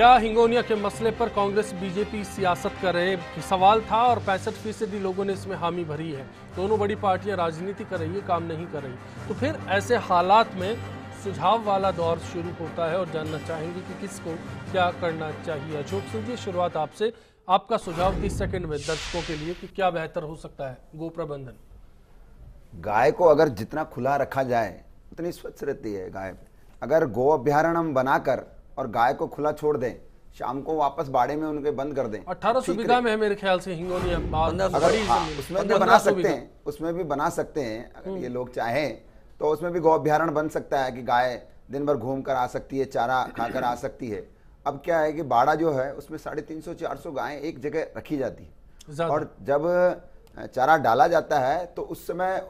क्या हिंगोनिया के मसले पर कांग्रेस बीजेपी सियासत कर रहे सवाल था और पैंसठ फीसदी लोगों ने इसमें हामी भरी है दोनों बड़ी पार्टियां राजनीति कर रही है काम नहीं कर रही तो फिर ऐसे हालात में सुझाव वाला दौर शुरू होता है और जानना चाहेंगे कि किसको क्या करना चाहिए अशोक सिंह जी शुरुआत आपसे आपका सुझाव तीस सेकंड में दर्शकों के लिए कि क्या बेहतर हो सकता है गो प्रबंधन गाय को अगर जितना खुला रखा जाए उतनी स्वच्छ रहती है गाय अगर गो अभ्यारण्य बनाकर और गाय को खुला छोड़ दें शाम को वापस बाड़े में उनके बंद कर दें अठारह में है मेरे ख्याल से उसमें भी बना सकते हैं उसमें भी बना सकते हैं हम्म। ये लोग चाहें तो उसमें भी गौ अभ्यारण बन सकता है कि गाय दिन भर घूम कर आ सकती है चारा खाकर आ सकती है अब क्या है कि बाड़ा जो है उसमें साढ़े तीन सौ चार सौ गायें एक जगह रखी जाती है और जब चारा डाला जाता है तो उस समय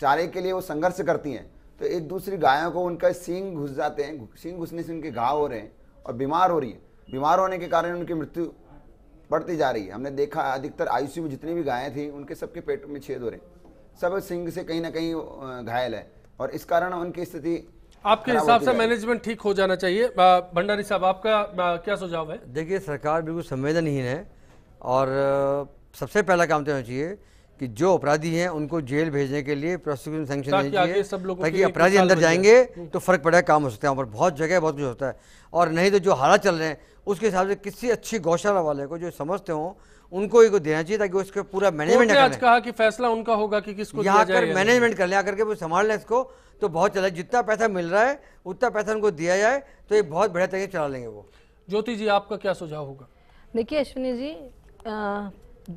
चारे के लिए वो संघर्ष करती हैं तो एक दूसरी गायों को उनका सींग घुस जाते हैं सींग घुसने से उनके घाव हो रहे हैं और बीमार हो रही है बीमार होने के कारण उनकी मृत्यु बढ़ती जा रही है हमने देखा अधिकतर आईसीयू में जितनी भी गायें थी उनके सबके पेट में छेद हो रहे हैं सब सिंह से कहीं ना कहीं घायल है और इस कारण उनकी स्थिति आपके हिसाब से मैनेजमेंट ठीक हो जाना चाहिए भंडारी साहब आपका क्या सुझाव है देखिए सरकार बिल्कुल संवेदनहीन है और सबसे पहला काम तो होना चाहिए कि जो अपराधी हैं उनको जेल भेजने के लिए प्रोसिक्यूशन सैंक्शन देनी चाहिए ताकि अपराधी अंदर जाएंगे हम्म। तो फर्क पड़ेगा काम हो सकता है वहाँ पर बहुत जगह बहुत कुछ होता है और नहीं तो जो हालात चल रहे हैं उसके हिसाब से किसी अच्छी गौशाला वाले को जो समझते हों उनको एक देना चाहिए ताकि उसका पूरा मैनेजमेंट आज कहा कि फैसला उनका होगा कि किसको यहाँ कर मैनेजमेंट कर लें आकर के वो संभाल लें इसको तो बहुत चला जितना पैसा मिल रहा है उतना पैसा उनको दिया जाए तो ये बहुत बढ़िया तरीके चला लेंगे वो ज्योति जी आपका क्या सुझाव होगा देखिए अश्विनी जी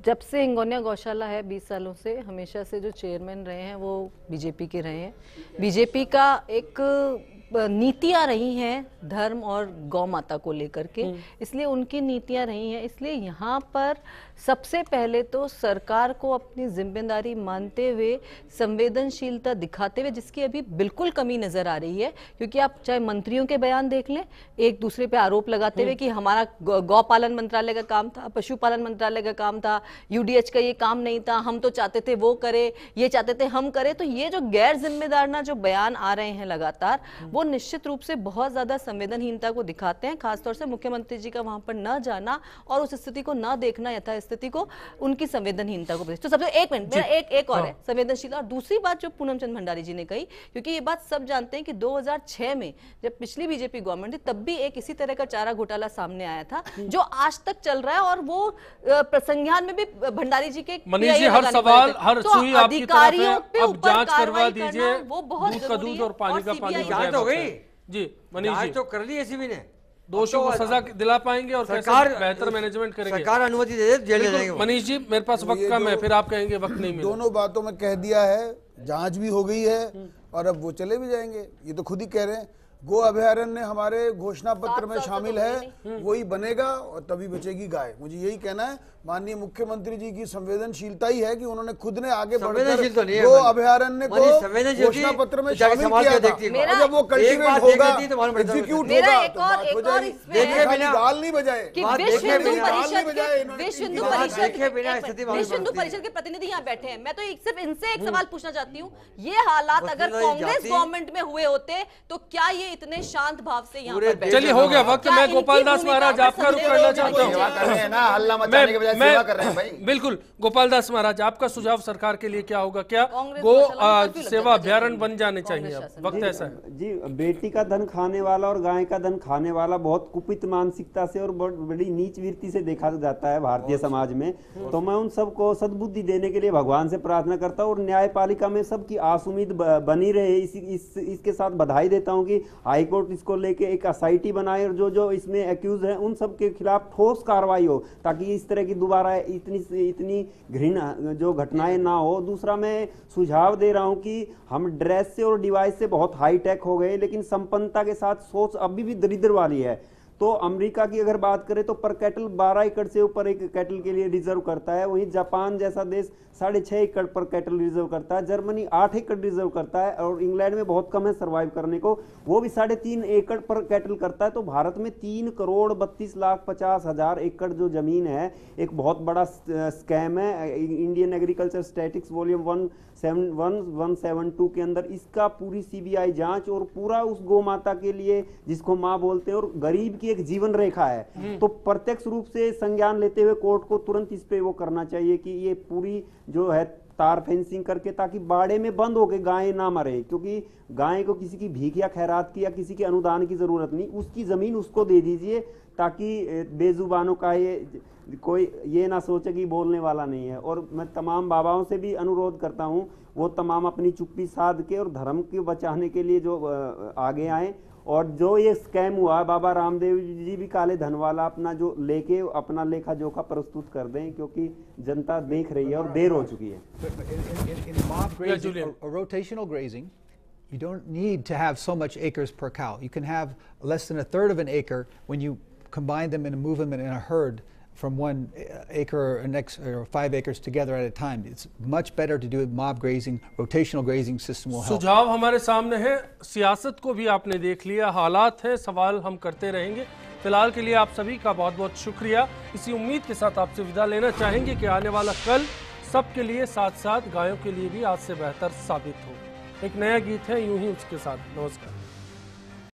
जब से हिंगोनिया गौशाला है 20 सालों से हमेशा से जो चेयरमैन रहे हैं वो बीजेपी के रहे हैं बीजेपी का एक नीतियाँ रही हैं धर्म और गौ माता को लेकर के हम्म। इसलिए उनकी नीतियाँ रही हैं इसलिए यहाँ पर सबसे पहले तो सरकार को अपनी जिम्मेदारी मानते हुए संवेदनशीलता दिखाते हुए जिसकी अभी बिल्कुल कमी नज़र आ रही है क्योंकि आप चाहे मंत्रियों के बयान देख लें एक दूसरे पे आरोप लगाते हुए हम्म। कि हमारा गौ पालन मंत्रालय का काम था पशुपालन मंत्रालय का काम था यूडीएच का ये काम नहीं था हम तो चाहते थे वो करे ये चाहते थे हम करें तो ये जो गैर जिम्मेदार जो बयान आ रहे हैं लगातार हम्म। वो निश्चित रूप से बहुत ज़्यादा संवेदनहीनता को दिखाते हैं खासतौर से मुख्यमंत्री जी का वहां पर न जाना और उस स्थिति को न देखना यथा स्थिति को उनकी संवेदनहीनता को तो सबसे एक मिनट मेरा एक एक और हाँ। है संवेदनशीलता और दूसरी बात जो पूनम चंद भंडारी जी ने कही क्योंकि ये बात सब जानते हैं कि दो में जब पिछली बीजेपी गवर्नमेंट थी तब भी एक इसी तरह का चारा घोटाला सामने आया था जो आज तक चल रहा है और वो प्रसंज्ञान में भी भंडारी जी के मनीष जी हर सवाल हर तो अधिकारियों वो बहुत जरूरी है गई अच्छा। जी मनीष जी तो कर ली एसीबी ने दोषियों को तो सजा दिला पाएंगे और सरकार बेहतर मैनेजमेंट करेंगे सरकार अनुमति दे दे मनीष जी मेरे पास तो वक्त कम है फिर आप कहेंगे वक्त नहीं मिला दोनों बातों में कह दिया है जांच भी हो गई है हम्म। और अब वो चले भी जाएंगे ये तो खुद ही कह रहे हैं गो अभ्यारण्य हमारे घोषणा पत्र में शामिल तो है वही बनेगा और तभी बचेगी गाय मुझे यही कहना है माननीय मुख्यमंत्री जी की संवेदनशीलता ही है कि उन्होंने खुद ने आगे बढ़कर तो गो अभ्यारण्य को घोषणा पत्र में तो शामिल किया था जब वो कल्टीवेट होगा एग्जीक्यूट होगा दाल नहीं बजाए विश्व हिंदू परिषद के प्रतिनिधि यहाँ बैठे हैं मैं तो सिर्फ इनसे एक सवाल पूछना चाहती हूँ ये हालात अगर कांग्रेस गवर्नमेंट में हुए होते तो क्या ये ये इतने शांत भाव से यहाँ चलिए हो गया वक्त मैं गोपाल दास महाराज आपका रुख करना चाहता हूँ बिल्कुल गोपाल दास महाराज आपका सुझाव सरकार के लिए क्या होगा क्या वो सेवा अभ्यारण बन जाने चाहिए वक्त ऐसा है जी बेटी का धन खाने वाला और गाय का धन खाने वाला बहुत कुपित मानसिकता से और बड़ी नीच वृत्ति से देखा जाता है भारतीय समाज में तो मैं उन सबको सदबुद्धि देने के लिए भगवान से प्रार्थना करता हूँ और न्यायपालिका में सबकी आस बनी रहे इसी इस, इसके साथ बधाई देता हूँ कि हाई कोर्ट इसको लेके एक एस बनाए और जो जो इसमें एक्यूज है उन सब के खिलाफ ठोस कार्रवाई हो ताकि इस तरह की दोबारा इतनी इतनी घृणा जो घटनाएं ना हो दूसरा मैं सुझाव दे रहा हूं कि हम ड्रेस से और डिवाइस से बहुत हाईटेक हो गए लेकिन संपन्नता के साथ सोच अभी भी दरिद्र वाली है तो अमेरिका की अगर बात करें तो पर कैटल 12 एकड़ से ऊपर एक कैटल के लिए रिजर्व करता है वहीं जापान जैसा देश साढ़े छः एकड़ पर कैटल रिजर्व करता है जर्मनी आठ एकड़ रिजर्व करता है और इंग्लैंड में बहुत कम है सर्वाइव करने को वो भी साढ़े तीन एकड़ पर कैटल करता है तो भारत में तीन करोड़ बत्तीस लाख पचास हज़ार एकड़ जो ज़मीन है एक बहुत बड़ा स्कैम है Indian agriculture statics volume one seven one one seven two के अंदर इसका पूरी आई जाँच और पूरा उस गौ माता के लिए जिसको माँ बोलते हैं और गरीब की की एक जीवन रेखा है हम्म। तो प्रत्यक्ष रूप से संज्ञान लेते हुए कोर्ट को तुरंत इस पे वो करना चाहिए कि ये पूरी जो है तार फेंसिंग करके ताकि बाड़े में बंद होकर गायें ना मरे क्योंकि गाय को किसी की भीख या खैरात की या किसी के अनुदान की ज़रूरत नहीं उसकी ज़मीन उसको दे दीजिए ताकि बेजुबानों का ये कोई ये ना सोचे कि बोलने वाला नहीं है और मैं तमाम बाबाओं से भी अनुरोध करता हूँ वो तमाम अपनी चुप्पी साध के और धर्म को बचाने के लिए जो आगे आए और जो ये स्कैम हुआ बाबा रामदेव जी भी काले धन वाला अपना जो लेके अपना लेखा जोखा प्रस्तुत कर दें क्योंकि जनता देख रही है और देर हो चुकी है in, in, in mob grazing yeah, or, or rotational grazing, you don't need to have so much acres per cow. You can have less than a third of an acre when you combine them and move them in a herd from one uh, acre or, next, or five acres together at a time. It's much better to do mob grazing, rotational grazing system will help. सुझाव हमारे सामने है सियासत को भी आपने देख लिया हालात है सवाल हम करते रहेंगे फिलहाल के लिए आप सभी का बहुत बहुत शुक्रिया इसी उम्मीद के साथ आपसे विदा लेना चाहेंगे कि आने वाला कल सबके लिए साथ साथ गायों के लिए भी आज से बेहतर साबित हो एक नया गीत है यूं ही उसके साथ नमस्कार